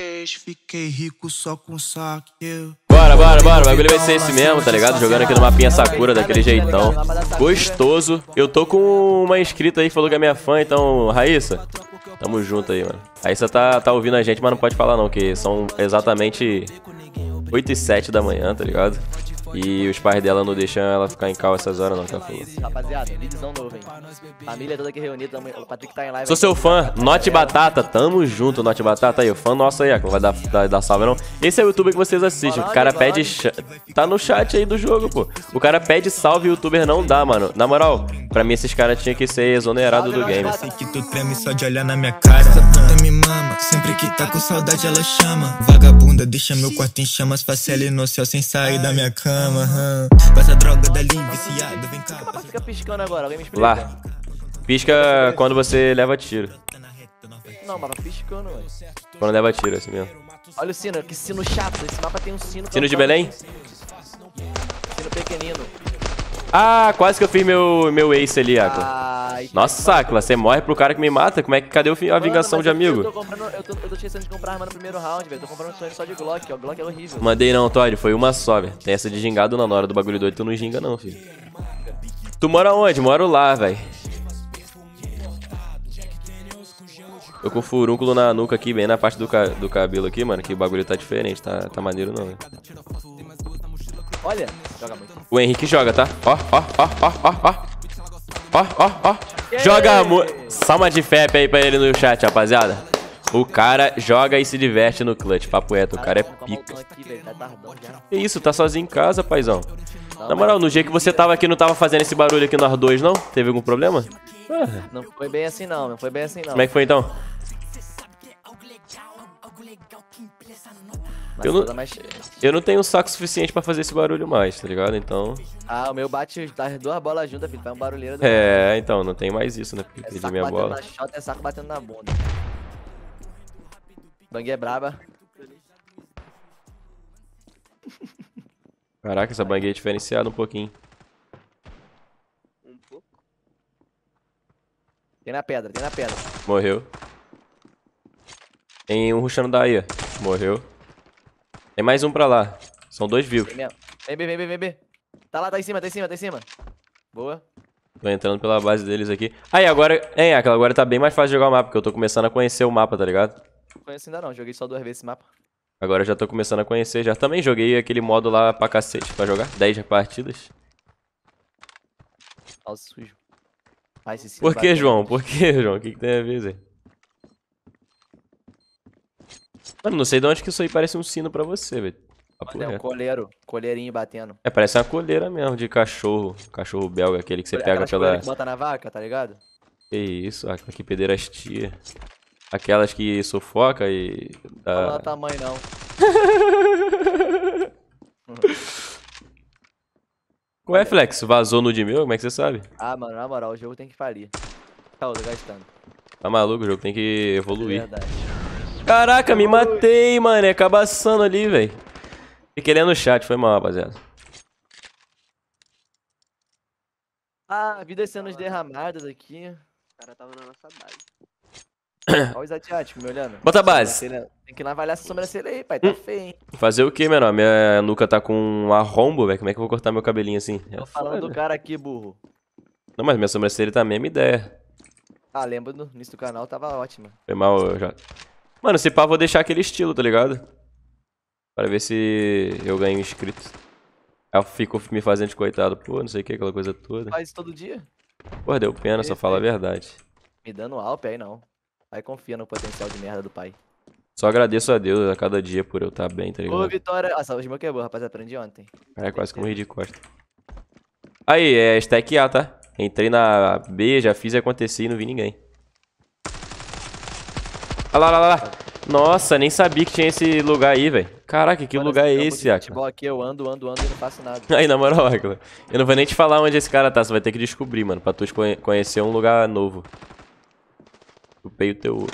cash, fiquei rico só com saque. Eu. Bora, bora, bora, o bagulho vai ser esse mesmo, tá ligado? Jogando aqui no mapinha Sakura daquele jeitão. Gostoso. Eu tô com uma inscrita aí que falou que é minha fã, então, Raíssa, tamo junto aí, mano. Raíssa tá, tá ouvindo a gente, mas não pode falar não, que são exatamente 8 e 7 da manhã, tá ligado? E os pais dela não deixam ela ficar em cal essas horas, não, que ela falou. Rapaziada, vídeozão novo, hein? Família toda aqui reunida, o Patrick tá em live. Sou seu fã, Note Batata, tamo junto, Note Batata aí, o fã nosso aí, ó, não vai dar, dar, dar salve não. Esse é o youtuber que vocês assistem, o cara pede. Tá no chat aí do jogo, pô. O cara pede salve e o youtuber não dá, mano. Na moral, pra mim esses caras tinham que ser exonerados do game. Sei que tu treme só de olhar na minha cara me mama. Sempre que tá com saudade, ela chama. Vagabunda, deixa meu quarto em chamas. Facela no céu sem sair da minha cama. Hum. Passa droga dali, viciado, vem cá. É ela fica piscando agora, alguém me explica. Lá. Pisca quando você leva tiro. Não, mano, piscando, ué Quando leva tiro, assim mesmo. Olha o sino, que sino chato. Esse mapa tem um sino. Sino de Belém? Sino pequenino. Ah, quase que eu fiz meu, meu ace ali, Aqua. Ah. Nossa, Sakla, você morre pro cara que me mata? Como é que cadê o fim, a vingação mano, de é amigo? Eu tô, comprando, eu, tô, eu tô esquecendo de comprar arma no primeiro round, velho. Tô comprando só de Glock, ó. Glock é horrível. Mandei não, Todd. Foi uma só, velho. Tem essa de gingado não. Na hora do bagulho doido, tu não ginga não, filho. Tu mora onde? Moro lá, velho. Tô com furúnculo na nuca aqui, bem na parte do, ca do cabelo aqui, mano. Que o bagulho tá diferente, tá, tá maneiro não, velho. Olha, joga muito. O Henrique joga, tá? Ó, ó, ó, ó, ó, ó. Ó, ó, ó. Joga Salma de fep aí pra ele no chat, rapaziada. O cara joga e se diverte no clutch. Papo reto, o cara é tá pica. Tá que isso, tá sozinho em casa, paizão. Tá Na moral, no dia que você tava aqui, não tava fazendo esse barulho aqui nós dois, não? Teve algum problema? Não foi bem assim, não. Não foi bem assim, não. Como é que foi, então? Eu não... Eu não tenho saco suficiente pra fazer esse barulho mais, tá ligado? Então. Ah, o meu bate as duas bolas juntas, filho. Faz um barulheiro do. É, então, não tem mais isso, né? Porque é perdi minha bola. Na shot, é saco batendo na bunda. Bang é braba. Caraca, essa bang é diferenciada um pouquinho. Um pouco? Tem na pedra, tem na pedra. Morreu. Tem um rushando daí, morreu. Tem mais um pra lá. São dois vivos. Vem, vem, vem, vem, vem. Tá lá, tá em cima, tá em cima, tá em cima. Boa. Tô entrando pela base deles aqui. Aí, agora... É, aquela agora tá bem mais fácil de jogar o mapa, porque eu tô começando a conhecer o mapa, tá ligado? Não conheço ainda não, joguei só duas vezes esse mapa. Agora já tô começando a conhecer, já também joguei aquele modo lá pra cacete pra jogar. 10 partidas. Nossa, tá sujo. Ai, Por que, João? Por que, João? O que, que tem a ver, Zé? Mano, não sei de onde que isso aí parece um sino pra você, velho. Mano, é um coleiro, coleirinho batendo. É, parece uma coleira mesmo de cachorro. Cachorro belga, aquele que você pega Aquelas pela. Que bota na vaca, tá ligado? Que isso, aquela que pederastia. Aquelas que sufoca e. Dá... Não ah. dá tamanho não. Qual é, Flex? Vazou no de meu? Como é que você sabe? Ah, mano, na moral, o jogo tem que falir. Tá, eu tô gastando. Tá maluco, o jogo tem que evoluir. É verdade. Caraca, me matei, mano. É cabaçando ali, velho. Fiquei lendo o chat, foi mal, rapaziada. Ah, vida sendo ah, derramadas aqui. O cara tava na nossa base. Olha o Zatiático me olhando. Bota a base. Tem que né? avaliar essa sobrancelha aí, pai. Tá hum. feio, hein? Fazer o que, menor? Minha nuca tá com um arrombo, velho. Como é que eu vou cortar meu cabelinho assim? Tô é falando foda. do cara aqui, burro. Não, mas minha sobrancelha tá a mesma ideia. Ah, lembro no início do canal, tava ótima. Foi mal, Jota. Eu... Mano, se pá, vou deixar aquele estilo, tá ligado? Pra ver se eu ganho inscritos. Eu fico me fazendo de coitado. Pô, não sei o que, aquela coisa toda. Faz todo dia? Pô, deu pena, só fala a verdade. Me dando alp aí não. Aí confia no potencial de merda do pai. Só agradeço a Deus a cada dia por eu estar tá bem, tá ligado? Ô, Vitória... Nossa, o smoke é boa, rapaz. Aprendi ontem. É, quase que morri de costa. Aí, é stack A, tá? Entrei na B, já fiz e aconteci e não vi ninguém. Olha lá, olha lá, lá. Nossa, nem sabia que tinha esse lugar aí, velho. Caraca, que lugar é esse, Akla? aqui, eu ando, ando, ando e não faço nada. Aí, na moral, eu não vou nem te falar onde esse cara tá, você vai ter que descobrir, mano, pra tu conhecer um lugar novo. O o teu...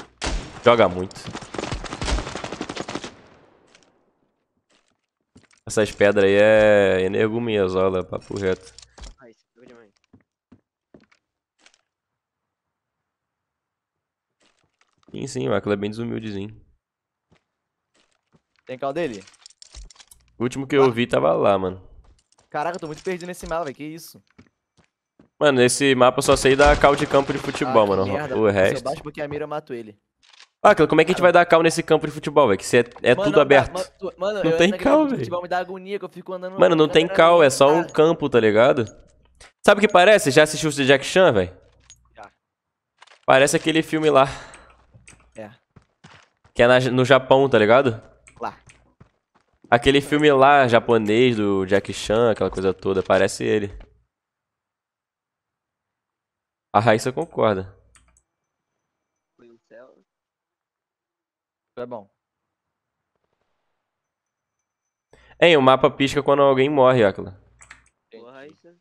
Joga muito. Essas pedras aí é energumiazola, papo reto. Sim, sim, o é bem desumildezinho. Tem cal dele? O último que eu vi tava lá, mano. Caraca, eu tô muito perdido nesse mapa, velho. Que isso? Mano, esse mapa eu só sei da cal de campo de futebol, ah, mano. Merda, o resto. Se eu baixo porque a mira eu mato ele. Ah, como é que a gente vai dar cal nesse campo de futebol, velho? Que se é, é mano, tudo aberto. Mano, tu, mano não tem cal, velho. Futebol me dá agonia que eu fico andando. Mano, não tem cal, é só um campo, tá ligado? Sabe o que parece? Já assistiu o Jack Chan, velho? Parece aquele filme lá. Que é na, no Japão, tá ligado? Lá. Aquele filme lá, japonês, do Jack Chan, aquela coisa toda, parece ele. A Raíssa concorda. É bom. Hein, o mapa pisca quando alguém morre, Akla. Boa, Raíssa.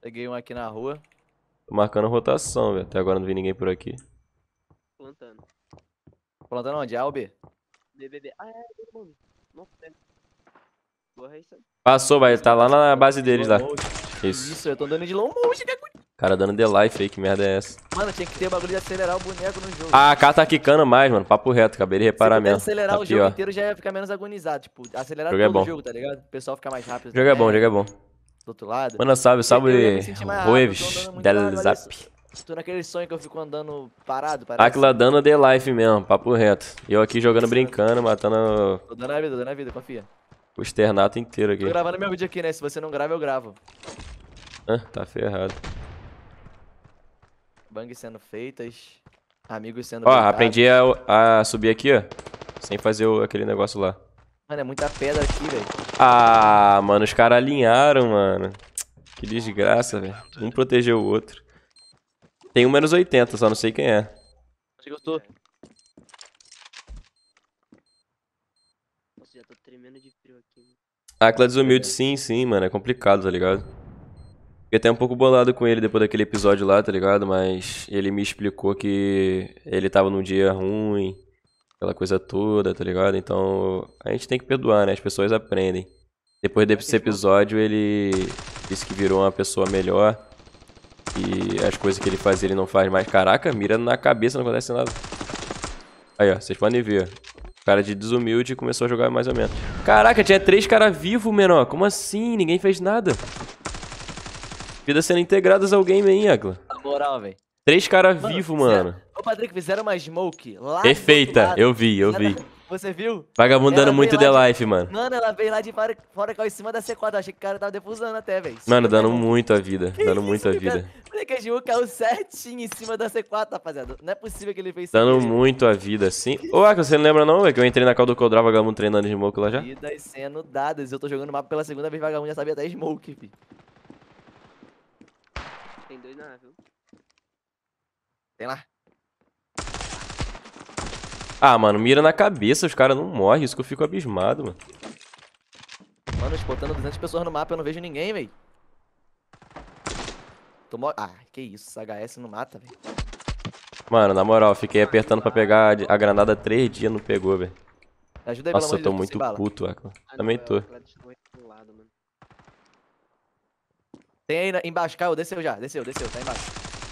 Peguei um aqui na rua. Tô marcando rotação, velho. Até agora não vi ninguém por aqui. Plantando. Plantando onde? A ou B? B, B, B. Ah, é, é mano. Nossa, é. Boa, é aí, Passou, vai. Ele tá lá na base deles lá. Isso. Isso, eu tô dando de long motion, né, Cara, dando de life aí, que merda é essa? Mano, tinha que ter bagulho de acelerar o boneco no jogo. Ah, a K tá quicando mais, mano. Papo reto, acabei de reparar mesmo. Se acelerar tá o pior. jogo inteiro já ia ficar menos agonizado. Tipo, acelerar o jogo todo é bom. o jogo, tá ligado? O pessoal fica mais rápido. Joga é bom, joga jogo é bom do outro lado. Manda salve, salve, Rueves, del Zap. Tô naquele sonho que eu fico andando parado, parece. Aquila dando de life mesmo, papo reto. E eu aqui jogando, brincando, matando... Tô dando a vida, tô dando a vida, confia. O externato inteiro aqui. Tô gravando meu vídeo aqui, né? Se você não grava, eu gravo. Ah, tá ferrado. Bang sendo feitas, amigos sendo... Ó, aprendi a, a subir aqui, ó. Sem fazer o, aquele negócio lá. Mano, é muita pedra aqui, velho. Ah, mano, os caras alinharam, mano. Que desgraça, velho. Um protegeu o outro. Tem um menos 80, só não sei quem é. Onde eu tô? Nossa, já tô tremendo de frio aqui. mano. Ah, Cláudio humilde, sim, sim, mano. É complicado, tá ligado? Fiquei até um pouco bolado com ele depois daquele episódio lá, tá ligado? Mas ele me explicou que ele tava num dia ruim aquela coisa toda, tá ligado? Então a gente tem que perdoar, né? As pessoas aprendem. Depois é, desse episódio, ele disse que virou uma pessoa melhor. E as coisas que ele faz, ele não faz mais. Caraca, mira na cabeça, não acontece nada. Aí, ó, vocês podem ver. cara de desumilde começou a jogar mais ou menos. Caraca, tinha três caras vivos, menor. Como assim? Ninguém fez nada. Vidas sendo integradas ao game hein, Agla. Na moral, velho. Três caras vivos, mano. Vivo, é mano. Patrick, fizeram uma smoke lá. Perfeita, eu vi, eu vi. Você viu? Vagabundo dando muito The de... Life, mano. Mano, ela veio lá de fora, fora caiu é em cima da C4. Eu achei que o cara tava defusando até, velho. Mano, dando muito a vida. Que dando isso, muito a vida. Por que a Ju caiu é certinho em cima da C4, rapaziada. Não é possível que ele fez isso. Dando muito a vida, sim. Ô, que você não lembra não, velho? Que eu entrei na caldo do Codral, vagabundo treinando Smoke lá já? Vidas sendo dadas. Eu tô jogando mapa pela segunda vez, vagabundo já sabia até Smoke, fi. Tem dois na, viu? Tem lá. Ah, mano, mira na cabeça, os caras não morrem, isso que eu fico abismado, mano. Mano, exportando 200 pessoas no mapa, eu não vejo ninguém, Tô Tomou... Ah, que isso, HS não mata, véi. Mano, na moral, fiquei apertando pra pegar a granada três dias, não pegou, velho. Ajuda aí, Nossa, eu tô Deus, muito puto, Aquila. Ah, Também é, tô. Tem aí embaixo, caiu, desceu já, desceu, desceu, tá embaixo.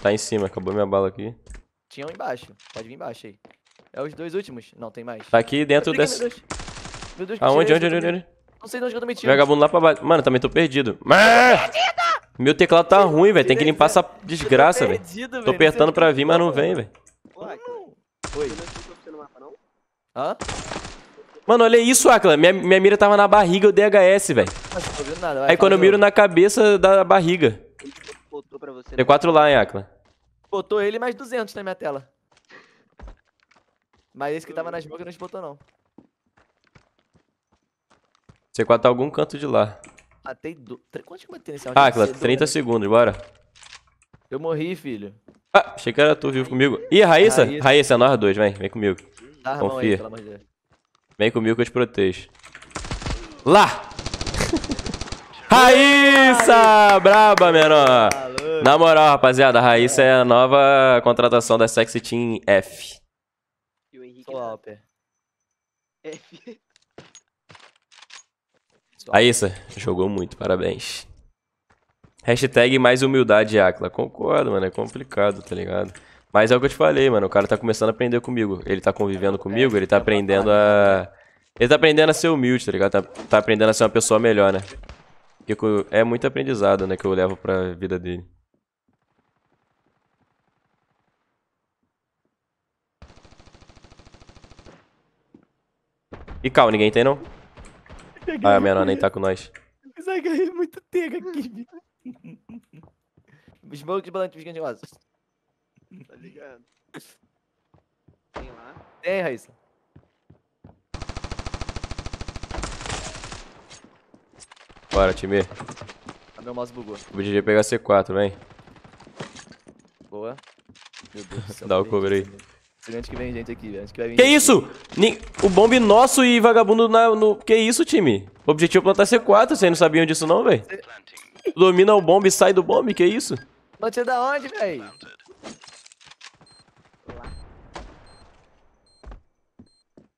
Tá em cima, acabou minha bala aqui. Tinha um embaixo, pode vir embaixo aí. É os dois últimos. Não, tem mais. Tá aqui dentro Ai, dessa... Meu Deus. Aonde? Onde? Onde? Onde? onde? Não sei de onde eu tô mentindo. Vagabundo lá pra baixo. Mano, também tô perdido. Meu teclado tá ruim, velho. Tem que limpar essa desgraça, velho. Tô apertando pra vir, mas não vem, velho. Oi. É tipo Hã? Mano, olha isso, Akla. Minha, minha mira tava na barriga, o DHS, velho. Aí quando eu miro na cabeça da barriga. Tem quatro lá, hein, Akla. Botou ele mais 200 na minha tela. Mas esse que tava hum. nas bocas não botou não. C4 tá algum canto de lá. Matei ah, do... Quanto que eu matei nesse round? Ah, Clá, 30 é né? segundos, bora. Eu morri, filho. Ah, achei que era tu vivo comigo. Ih, a Raíssa? Raíssa, Raíssa é nós dois, vem, vem comigo. Dá Confia. Aí, de vem comigo que eu te protejo. Lá! Raíssa! Braba, menor! Na moral, rapaziada, a Raíssa é a nova contratação da Sexy Team F. Swap. F. Aissa, jogou muito, parabéns. Hashtag mais humildade, Akla. Concordo, mano, é complicado, tá ligado? Mas é o que eu te falei, mano, o cara tá começando a aprender comigo. Ele tá convivendo comigo, ele tá aprendendo a... Ele tá aprendendo a ser humilde, tá ligado? Tá, tá aprendendo a ser uma pessoa melhor, né? Porque é muito aprendizado, né, que eu levo pra vida dele. E calma, ninguém tem não? Ah, a menor nem tá com nós. Sai ganhei muito tega aqui, bicho. Smoke de balante gigante rosa. Tá ligado? Tem lá. Tem, Raíssa. Bora, time. Ah, meu mouse bugou. O BGG pegar C4, vem. Boa. Meu Deus do céu. Dá o cover aí que vem gente aqui, velho. Que, que isso? Aqui. O bombe nosso e vagabundo na, no... Que isso, time? O objetivo é plantar C4, vocês não sabiam disso não, velho? Domina o bombe e sai do bombe, que isso? Plante é da onde, velho?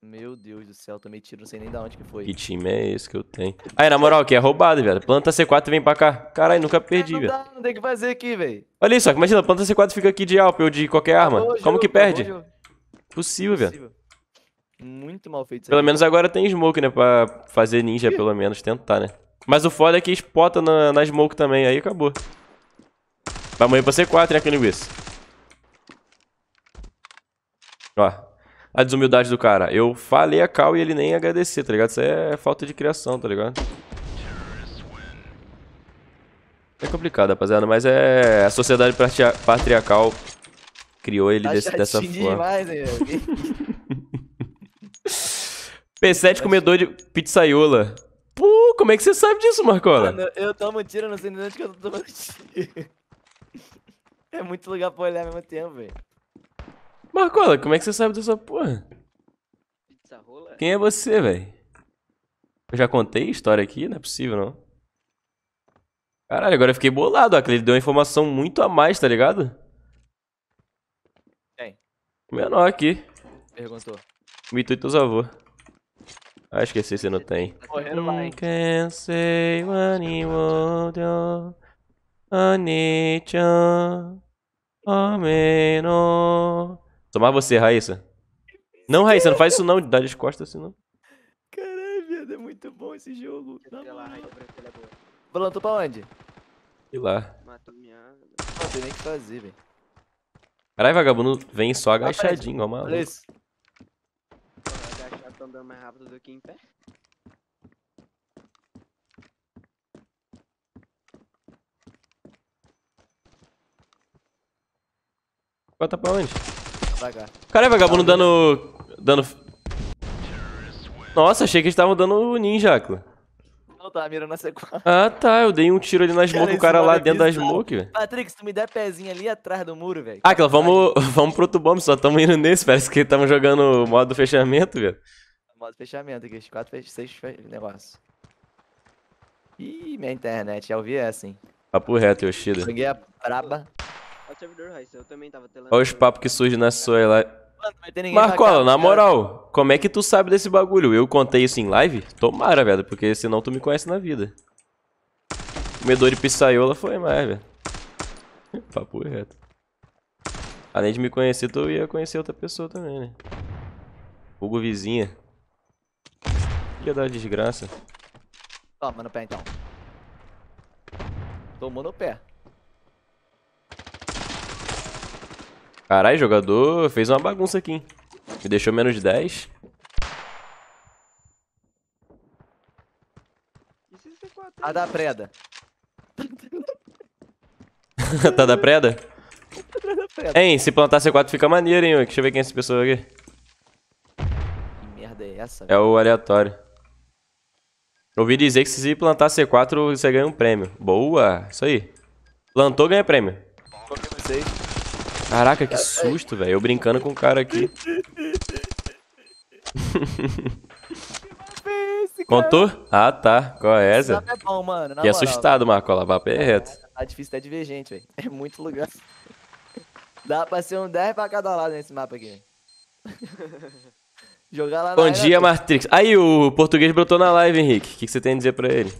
Meu Deus do céu, também tiro, não sei nem da onde que foi. Que time é esse que eu tenho? Aí, na moral, aqui é roubado, velho. Planta C4 e vem pra cá. Caralho, nunca é, perdi, velho. Não, dá, não tem o que fazer aqui, velho. Olha isso, imagina, planta C4 fica aqui de Alp ou de qualquer arma. Como que perde? Impossível, velho. Muito mal feito. Pelo menos agora tem smoke, né? Pra fazer ninja, pelo menos. Tentar, né? Mas o foda é que espota na, na smoke também. Aí acabou. Vai morrer pra C4, né, com Ó. A desumildade do cara. Eu falei a cal e ele nem agradecer, tá ligado? Isso é falta de criação, tá ligado? É complicado, rapaziada, mas é a sociedade patriarcal criou ele tá desse, dessa forma. Demais, né, P7 tá comedor de pizzaiola. Pô, como é que você sabe disso, Marcola? Mano, eu tomo tiro, não sei nem onde que eu tô tomando tiro. É muito lugar pra olhar ao mesmo tempo, velho. Marcola, como é que você sabe dessa porra? Pizza rola? Quem é você, velho? Eu já contei a história aqui? Não é possível, não. Caralho, agora eu fiquei bolado. Aquele deu uma informação muito a mais, tá ligado? Menor aqui. Perguntou. Me tu e teus avô. Ah, esqueci, se não tem. Correndo vai. Can't say when he would Anichan Ameno Tomar você, Raíssa. Não, Raíssa, não faz isso não. Dá de costas assim não. Caralho, é muito bom esse jogo. Plantou é pra onde? E lá. Matou minha... Não tem nem o que fazer, velho. Caralho, vagabundo vem só agachadinho, ó, maluco. Beleza. Agachado tá andando mais rápido do que em pé. Bota pra onde? Pra cá. Caralho, vagabundo dando... Dando... Nossa, achei que eles estavam dando ninja, Acla não, tava tá, mirando na Ah, tá, eu dei um tiro ali na smoke, o cara é lá é dentro da smoke, velho. Patrick, se tu me der pezinho ali atrás do muro, velho. Ah, vamos, vamos pro outro bomb, só tamo indo nesse, parece que tamo jogando modo fechamento, velho. Modo fechamento aqui, quatro, fech... seis fech... negócio. Ih, minha internet, já ouvi essa, hein. Papo reto, Yoshida. Peguei a braba. Olha o servidor, Raíssa, eu também tava telando. Olha os papos que surgem na sua lá. Marcola, na tá moral, como é que tu sabe desse bagulho? Eu contei isso em live? Tomara, velho, porque senão tu me conhece na vida. Comedor de pisaiola foi mais, velho. Papo reto. Além de me conhecer, tu ia conhecer outra pessoa também, né? Hugo vizinha. Ia dar desgraça. Toma no pé então. Tomou no pé. Caralho, jogador fez uma bagunça aqui, hein? Me deixou menos 10. A da preda. tá da preda? Hein, se plantar C4 fica maneiro, hein, Deixa eu ver quem é essa pessoa aqui. Que merda é essa? É o aleatório. Ouvi dizer que se plantar C4, você ganha um prêmio. Boa, isso aí. Plantou, ganha prêmio. Qualquer vocês. Caraca, que susto, velho. Eu brincando com o cara aqui. Contou? Ah, tá. Qual é essa? É bom, mano. Na é assustado, véio. Marco. Lavapa é reto. Tá difícil, tá divergente, velho. É muito lugar. Dá pra ser um 10 pra cada lado nesse mapa aqui. Jogar lá Bom dia, Matrix. Aí, o português brotou na live, Henrique. O que, que você tem a dizer pra ele?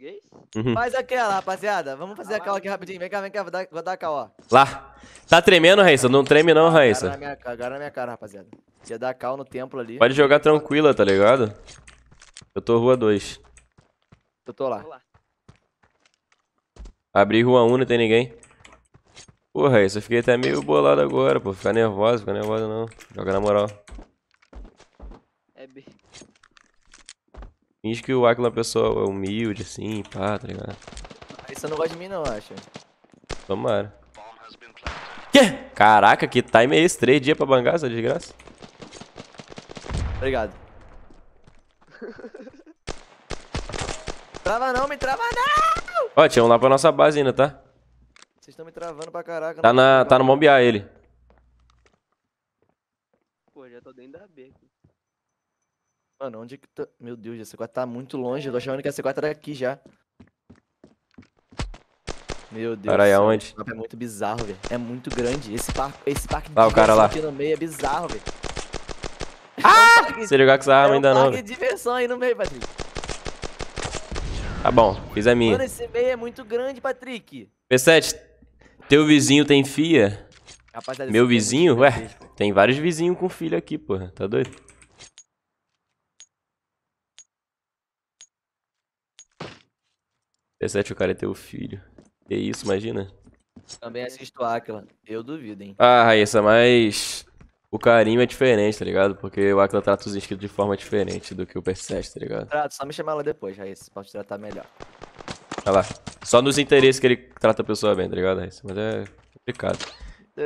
português. Uhum. Faz aquela, rapaziada. Vamos fazer ah, aquela aqui rapidinho. Vem cá, vem cá, vou dar, vou dar a caô. Lá. Tá tremendo, Raíssa? Não treme não, Raíssa. Agora na minha, agora na minha cara, rapaziada. Ia dar cal no templo ali. Pode jogar tranquila, tá ligado? Eu tô rua 2. Eu tô lá. Abri rua 1, um, não tem ninguém. Porra, isso eu fiquei até meio bolado agora, pô. Ficar nervoso, ficar nervoso não. Joga na moral. É B. Finge que o Aquila é uma pessoa humilde, assim, pá, tá ligado? Ah, isso não gosta de mim, não, acho. Tomara. Quê? Caraca, que time é esse? Três dias pra bangar essa desgraça? Obrigado. trava não, me trava não! Ó, tinha um lá pra nossa base ainda, tá? Vocês estão me travando pra caraca. Tá, na, tá no Bombear ele. Pô, já tô dentro da B aqui. Mano, onde é que tá. Meu Deus, a C4 tá muito longe. Eu tô achando que a C4 era aqui já. Meu Deus. Caralho, aonde? é muito bizarro, velho. É muito grande. Esse parque, esse parque o cara lá. aqui no meio é bizarro, velho. Ah! É um jogar com essa arma é um ainda não. Parque de diversão aí no meio, Patrick. Tá bom, fiz a minha. Mano, esse meio é muito grande, Patrick. P7, teu vizinho tem FIA? Rapaz, Meu é vizinho? É Ué, tem vários vizinhos com filho aqui, porra. Tá doido? Apesar o cara é o filho. Que isso, imagina? Também assisto Aquila. Eu duvido, hein? Ah, Raíssa, mas o carinho é diferente, tá ligado? Porque o Aquila trata os inscritos de forma diferente do que o Perset, tá ligado? Trato, só me chamar lá depois, Raíssa. Pode tratar melhor. Olha lá. Só nos interesses que ele trata a pessoa bem, tá ligado, Raíssa? Mas é complicado.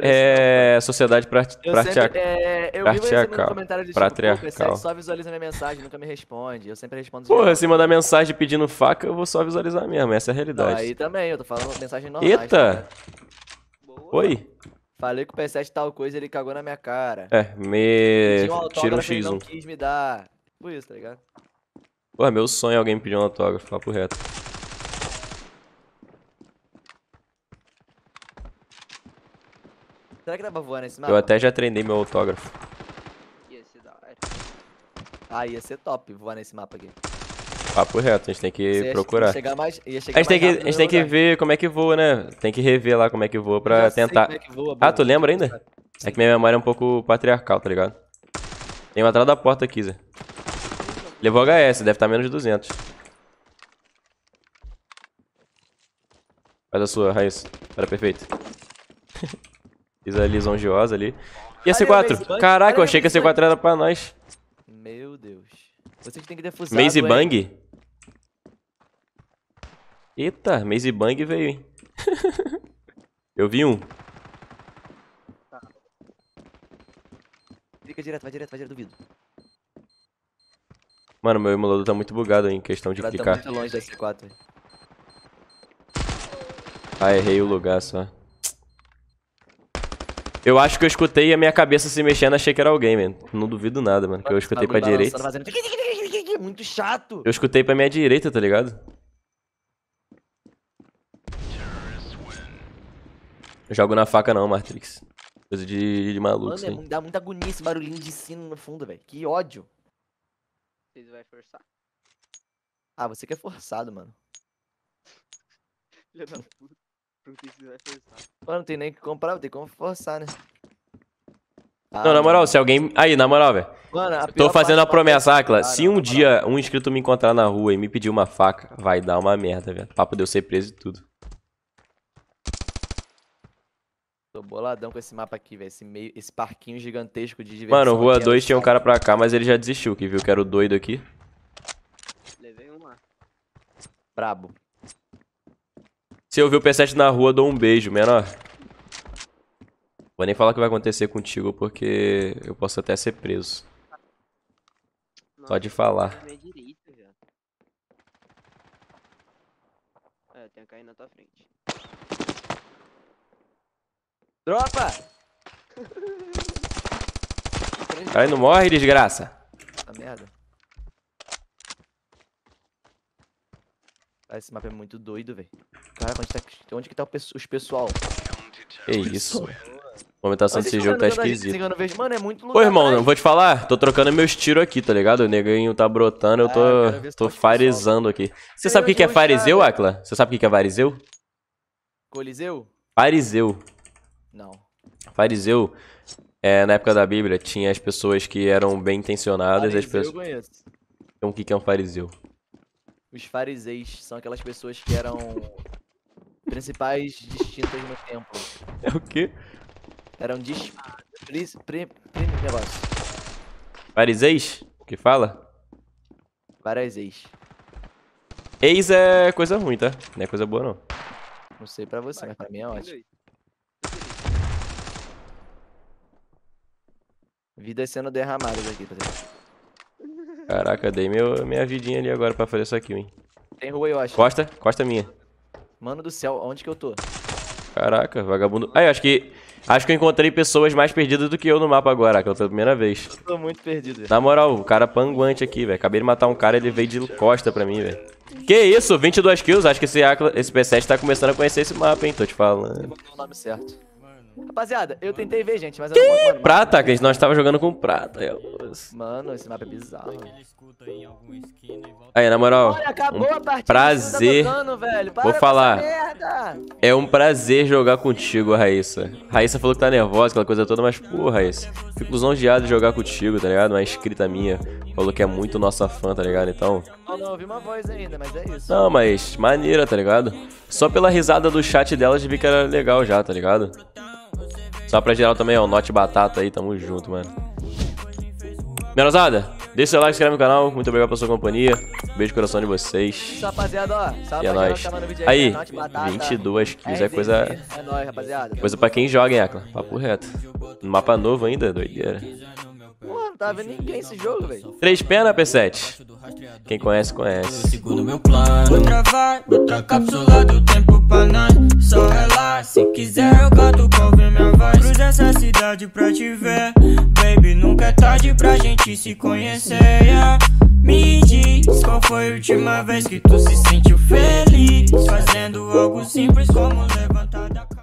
É, sociedade prati eu pratiacal. Sempre, é, eu pratiacal. Um comentário de Tipo, só visualiza minha mensagem, nunca me responde. Eu sempre respondo. Porra, se mandar mensagem pedindo faca, eu vou só visualizar mesmo. Essa é a realidade. Aí também, eu tô falando mensagem normal. Eita! Né? Oi? Falei que o PS7 tal coisa, ele cagou na minha cara. É, me. Um Tira um X1. Ele não quis me dar. Tipo isso, tá ligado? Porra, meu sonho é alguém pedir um autógrafo, papo reto. Será que dá pra voar nesse mapa? Eu até já treinei meu autógrafo. Ia ser da hora. Ah, ia ser top voar nesse mapa aqui. Papo reto, a gente tem que Você procurar. Chegar mais, chegar a gente tem que, a gente tem que ver como é que voa, né? Tem que rever lá como é que voa pra tentar. É voa, ah, tu lembra ainda? Sim. É que minha memória é um pouco patriarcal, tá ligado? Tem uma atrás da porta aqui, Zé. Levou HS, deve estar tá menos de 200. Faz a sua, Raiz. Era perfeito. Fiz a lisonjeosa ali. E a C4? Caraca, eu achei que a C4 era pra nós. Meu Deus. Vocês têm que defusar. Maze Bang? Eita, Maze Bang veio, hein? eu vi um. Fica tá. direto, vai direto, vai direto, duvido. Mano, meu emulador tá muito bugado em questão de clicar. Tá muito longe da C4. Ah, errei o lugar só. Eu acho que eu escutei a minha cabeça se mexendo, achei que era alguém, mano. Não duvido nada, mano, que eu escutei pra balança, direita. Fazendo... É muito chato. Eu escutei pra minha direita, tá ligado? Eu jogo na faca não, Matrix. Coisa de, de maluco, Mano, assim. dá muita agonia esse barulhinho de sino no fundo, velho. Que ódio. Vocês vai forçar? Ah, você que é forçado, mano. Filha da puta. Mano, é não tem nem que comprar, tem como forçar, né? Ah, não, na moral, se alguém. Aí, na moral, velho. Tô fazendo a promessa, Acla. Se um dia um inscrito me encontrar na rua e me pedir uma faca, vai dar uma merda, velho. Papo de eu ser preso e tudo. Tô boladão com esse mapa aqui, velho. Esse, meio... esse parquinho gigantesco de diversão. Mano, Rua 2 tinha um cara pra cá, mas ele já desistiu, que viu que era o doido aqui. Levei um lá. Brabo. Se eu ver o P7 na rua, dou um beijo, menor. Vou nem falar o que vai acontecer contigo, porque eu posso até ser preso. Nossa, Só de falar. Direita, é, tem a cair na tua frente. Dropa! Aí não morre, desgraça. Tá merda. Esse mapa é muito doido, velho. Caraca, onde, tá, onde que tá os pessoal? Que isso. A movimentação desse jogo tá esquisita. Mano, é muito lugar, Ô, irmão, não vou te falar. Tô trocando meus tiros aqui, tá ligado? O neguinho tá brotando, eu ah, tô, ah, cara, tô tá tipo aqui. Você sabe o que, é fariseu, Akla? Você sabe o que, é fariseu? Coliseu? Fariseu. Não. Fariseu, é, na época da Bíblia, tinha as pessoas que eram bem intencionadas. Fariseu as pessoas... Então, o que, que é um fariseu? Os fariseus são aquelas pessoas que eram principais distintas no templo. É o quê? Eram dis... Pri... negócio. Fariseis? O que fala? Fariseis. Ex é coisa ruim, tá? Não é coisa boa, não. Não sei pra você, mas pra mim é ótimo. Vidas sendo derramadas aqui, tá ligado? Caraca, dei meu, minha vidinha ali agora pra fazer essa kill, hein. Tem rua, eu acho. Costa, costa minha. Mano do céu, onde que eu tô? Caraca, vagabundo. Aí, acho que. Acho que eu encontrei pessoas mais perdidas do que eu no mapa agora, que é primeira vez. Eu tô muito perdido. Véio. Na moral, o cara panguante aqui, velho. Acabei de matar um cara, e ele veio de costa pra mim, velho. Que isso, 22 kills? Acho que esse, esse P7 tá começando a conhecer esse mapa, hein? Tô te falando. Você mandou o nome certo. Rapaziada, eu tentei ver, gente, mas eu não consigo. Prata, que a gente nós tava jogando com prata. Eu... É mano, esse mapa é bizarro. Aí, na moral. um tá Prazer. Vou falar. É um prazer jogar contigo, Raíssa. Raíssa falou que tá nervosa, aquela coisa toda, mas, pô, Raíssa, fico lisonjeado de jogar contigo, tá ligado? Uma inscrita minha falou que é muito nossa fã, tá ligado? Então, não, não ouvi uma voz ainda, mas é isso. Não, mas maneira, tá ligado? Só pela risada do chat dela, já vi que era legal já, tá ligado? Só pra geral também, ó, note batata aí, tamo junto, mano. Menosada, deixa seu like, se inscreve no canal, muito obrigado pela sua companhia. Beijo no coração de vocês. Rapaziada, ó, salve e é nóis. Tá aí, aí é batata, 22 kills é, é coisa. É nóis, rapaziada. Coisa pra quem joga, hein, Acla? Papo reto. No mapa novo ainda, doideira. Mano, não tava vendo ninguém esse jogo, velho. Três pena, P7. Quem conhece, conhece. Segundo meu plano. Vou travar, outra cápsula do tempo pra nós. Só relaxa, se quiser eu canto pra ouvir minha voz. Cruz essa cidade pra te ver. Baby, nunca é tarde pra gente se conhecer. Yeah. Me diz qual foi a última vez que tu se sentiu feliz. Fazendo algo simples como levantar da